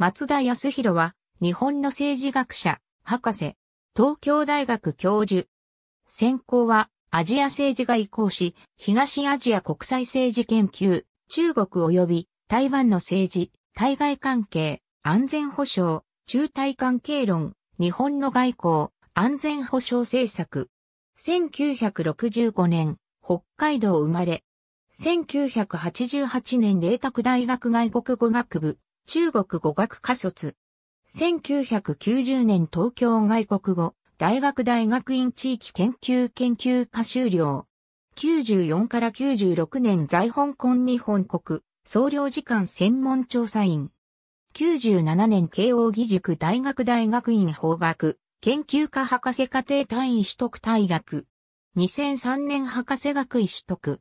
松田康弘は、日本の政治学者、博士、東京大学教授。専攻は、アジア政治が移行し、東アジア国際政治研究、中国及び台湾の政治、対外関係、安全保障、中台関係論、日本の外交、安全保障政策。1965年、北海道生まれ。1988年麗澤大学外国語学部中国語学科卒。1990年東京外国語大学大学院地域研究研究科修了。94から96年在香港日本国総領事館専門調査員。97年慶応義塾大学大学院法学研究科博士課程単位取得大学。2003年博士学位取得。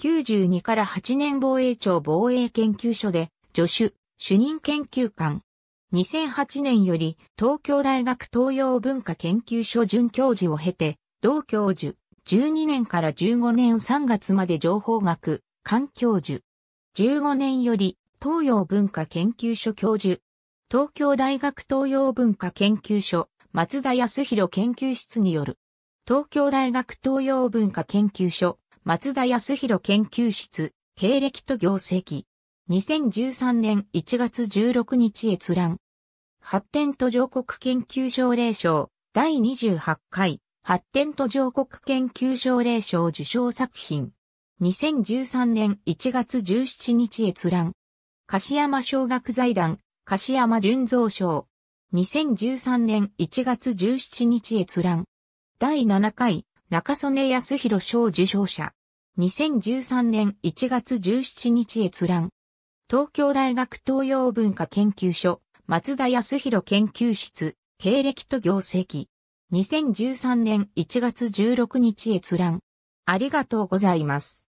92から8年防衛庁防衛研究所で助手、主任研究官。2008年より東京大学東洋文化研究所准教授を経て、同教授、12年から15年3月まで情報学、環教授。15年より東洋文化研究所教授。東京大学東洋文化研究所、松田康弘研究室による。東京大学東洋文化研究所、松田康弘研究室、経歴と業績。2013年1月16日閲覧。発展途上国研究奨励賞第28回発展途上国研究奨励賞受賞作品。2013年1月17日閲覧。柏山小学財団、柏山純造賞。2013年1月17日閲覧。第7回中曽根康弘賞受賞者。2013年1月17日閲覧。東京大学東洋文化研究所、松田康弘研究室、経歴と業績。2013年1月16日閲覧。ありがとうございます。